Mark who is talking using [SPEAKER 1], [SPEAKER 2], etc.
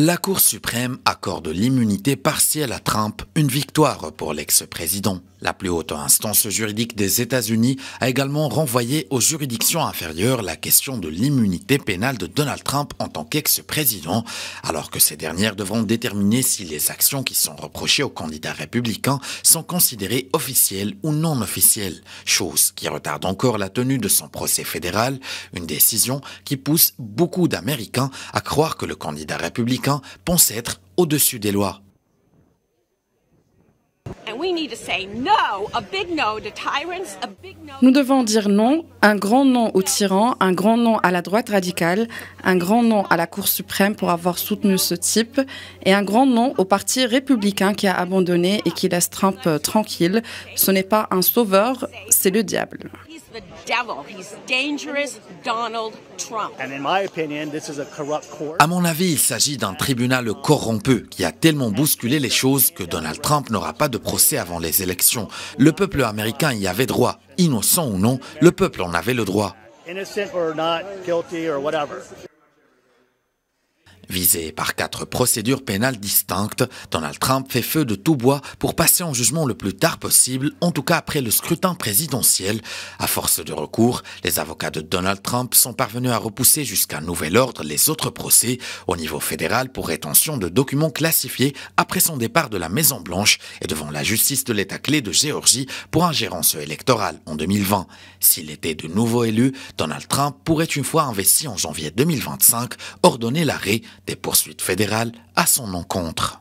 [SPEAKER 1] la Cour suprême accorde l'immunité partielle à Trump, une victoire pour l'ex-président. La plus haute instance juridique des États-Unis a également renvoyé aux juridictions inférieures la question de l'immunité pénale de Donald Trump en tant qu'ex-président, alors que ces dernières devront déterminer si les actions qui sont reprochées au candidat républicain sont considérées officielles ou non officielles, chose qui retarde encore la tenue de son procès fédéral, une décision qui pousse beaucoup d'Américains à croire que le candidat républicain pensent être au-dessus des lois.
[SPEAKER 2] Nous devons dire non, un grand non aux tyrans, un grand non à la droite radicale, un grand non à la Cour suprême pour avoir soutenu ce type, et un grand non au Parti républicain qui a abandonné et qui laisse Trump euh, tranquille. Ce n'est pas un sauveur, c'est le diable the devil. He's dangerous Donald Trump. And in my opinion, this is
[SPEAKER 1] À mon avis, il s'agit d'un tribunal corrompu qui a tellement bousculé les choses que Donald Trump n'aura pas de procès avant les élections. Le peuple américain y avait droit. Innocent ou non, le peuple en avait le droit. Innocent Visé par quatre procédures pénales distinctes, Donald Trump fait feu de tout bois pour passer en jugement le plus tard possible, en tout cas après le scrutin présidentiel. À force de recours, les avocats de Donald Trump sont parvenus à repousser jusqu'à nouvel ordre les autres procès au niveau fédéral pour rétention de documents classifiés après son départ de la Maison-Blanche et devant la justice de l'État-clé de Géorgie pour ingérence électorale en 2020. S'il était de nouveau élu, Donald Trump pourrait une fois investi en janvier 2025 ordonner l'arrêt des poursuites fédérales à son encontre.